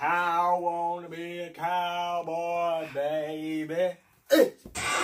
I wanna be a cowboy, baby.